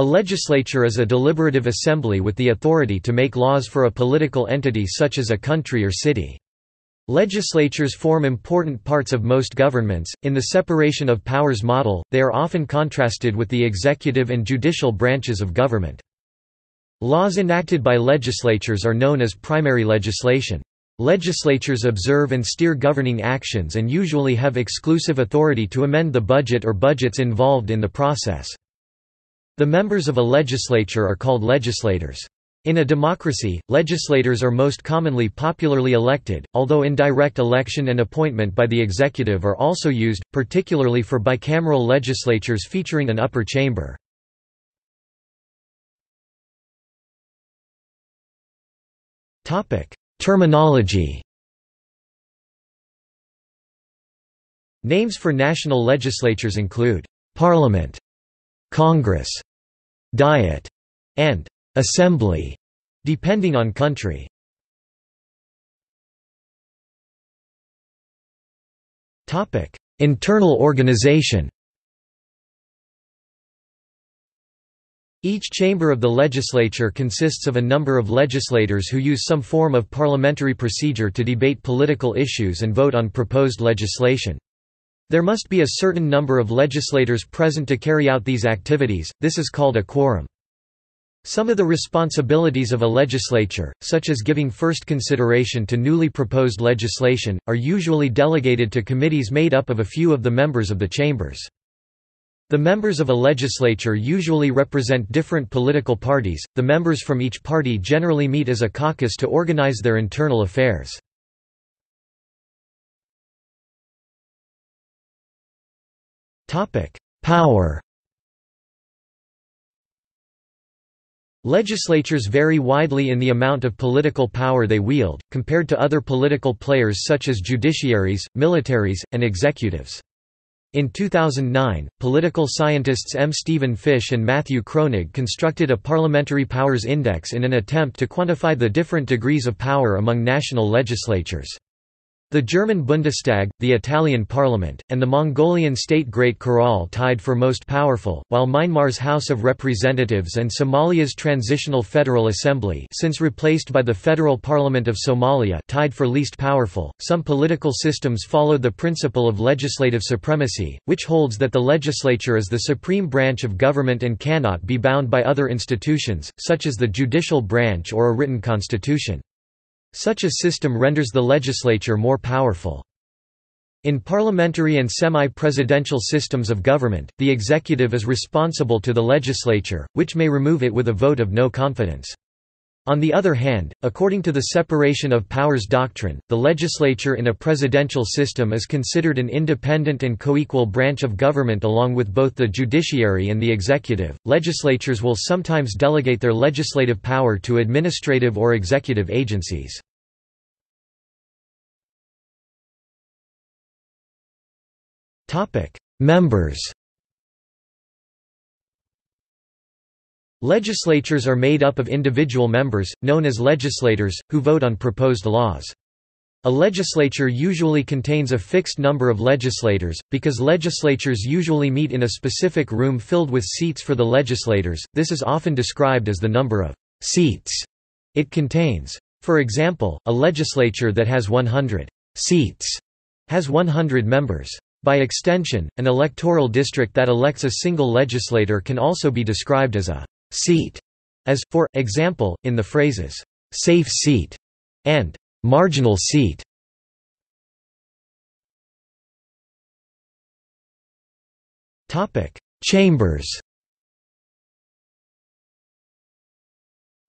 A legislature is a deliberative assembly with the authority to make laws for a political entity such as a country or city. Legislatures form important parts of most governments. In the separation of powers model, they are often contrasted with the executive and judicial branches of government. Laws enacted by legislatures are known as primary legislation. Legislatures observe and steer governing actions and usually have exclusive authority to amend the budget or budgets involved in the process. The members of a legislature are called legislators. In a democracy, legislators are most commonly popularly elected, although indirect election and appointment by the executive are also used, particularly for bicameral legislatures featuring an upper chamber. Terminology Names for national legislatures include «Parliament», «Congress», diet, and assembly, depending on country. Topic: Internal organization. Each chamber of the legislature consists of a number of legislators who use some form of parliamentary procedure to debate political issues and vote on proposed legislation. There must be a certain number of legislators present to carry out these activities, this is called a quorum. Some of the responsibilities of a legislature, such as giving first consideration to newly proposed legislation, are usually delegated to committees made up of a few of the members of the chambers. The members of a legislature usually represent different political parties, the members from each party generally meet as a caucus to organize their internal affairs. Topic: Power. Legislatures vary widely in the amount of political power they wield, compared to other political players such as judiciaries, militaries, and executives. In 2009, political scientists M. Stephen Fish and Matthew Kronig constructed a Parliamentary Powers Index in an attempt to quantify the different degrees of power among national legislatures. The German Bundestag, the Italian parliament, and the Mongolian state Great Khural tied for most powerful, while Myanmar's House of Representatives and Somalia's Transitional Federal Assembly since replaced by the Federal Parliament of Somalia tied for least powerful. Some political systems follow the principle of legislative supremacy, which holds that the legislature is the supreme branch of government and cannot be bound by other institutions, such as the judicial branch or a written constitution. Such a system renders the legislature more powerful. In parliamentary and semi-presidential systems of government, the executive is responsible to the legislature, which may remove it with a vote of no confidence. On the other hand, according to the separation of powers doctrine, the legislature in a presidential system is considered an independent and coequal branch of government along with both the judiciary and the executive. Legislatures will sometimes delegate their legislative power to administrative or executive agencies. Topic: Members Legislatures are made up of individual members, known as legislators, who vote on proposed laws. A legislature usually contains a fixed number of legislators, because legislatures usually meet in a specific room filled with seats for the legislators, this is often described as the number of «seats» it contains. For example, a legislature that has 100 «seats» has 100 members. By extension, an electoral district that elects a single legislator can also be described as a seat, as, for example, in the phrases safe seat and marginal seat. Chambers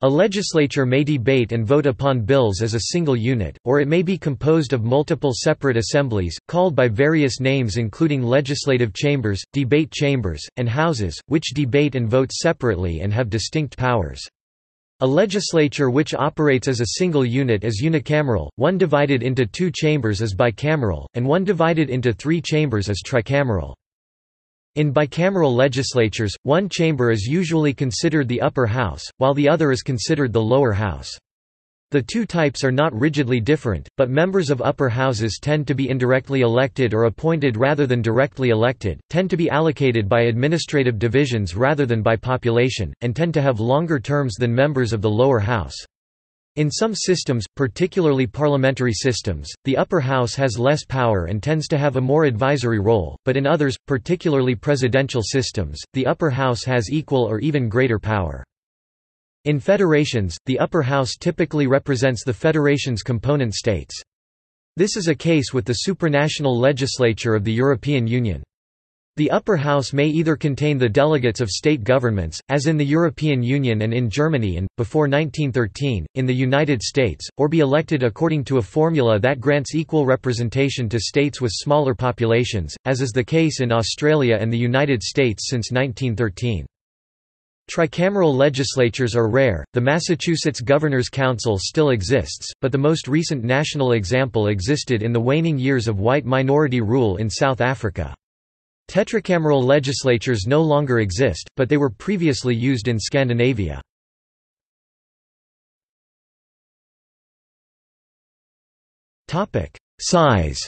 A legislature may debate and vote upon bills as a single unit, or it may be composed of multiple separate assemblies, called by various names including legislative chambers, debate chambers, and houses, which debate and vote separately and have distinct powers. A legislature which operates as a single unit is unicameral, one divided into two chambers is bicameral, and one divided into three chambers is tricameral. In bicameral legislatures, one chamber is usually considered the upper house, while the other is considered the lower house. The two types are not rigidly different, but members of upper houses tend to be indirectly elected or appointed rather than directly elected, tend to be allocated by administrative divisions rather than by population, and tend to have longer terms than members of the lower house. In some systems, particularly parliamentary systems, the upper house has less power and tends to have a more advisory role, but in others, particularly presidential systems, the upper house has equal or even greater power. In federations, the upper house typically represents the federation's component states. This is a case with the supranational legislature of the European Union. The upper house may either contain the delegates of state governments, as in the European Union and in Germany and, before 1913, in the United States, or be elected according to a formula that grants equal representation to states with smaller populations, as is the case in Australia and the United States since 1913. Tricameral legislatures are rare, the Massachusetts Governor's Council still exists, but the most recent national example existed in the waning years of white minority rule in South Africa. Tetracameral legislatures no longer exist, but they were previously used in Scandinavia. Size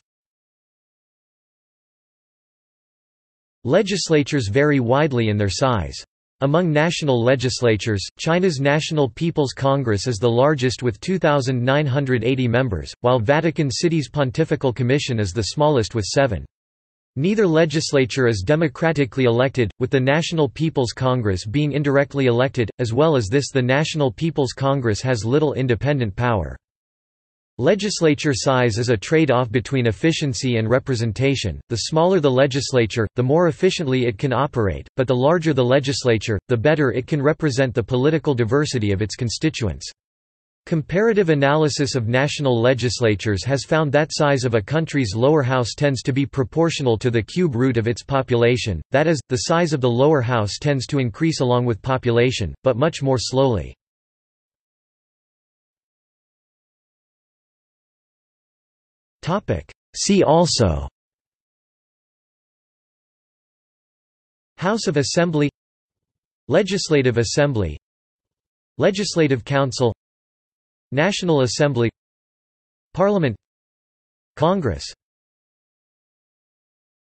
Legislatures vary widely in their size. Among national legislatures, China's National People's Congress is the largest with 2,980 members, while Vatican City's Pontifical Commission is the smallest with seven. Neither legislature is democratically elected, with the National People's Congress being indirectly elected, as well as this the National People's Congress has little independent power. Legislature size is a trade-off between efficiency and representation, the smaller the legislature, the more efficiently it can operate, but the larger the legislature, the better it can represent the political diversity of its constituents. Comparative analysis of national legislatures has found that size of a country's lower house tends to be proportional to the cube root of its population, that is, the size of the lower house tends to increase along with population, but much more slowly. See also House of Assembly Legislative Assembly Legislative Council National Assembly Parliament Congress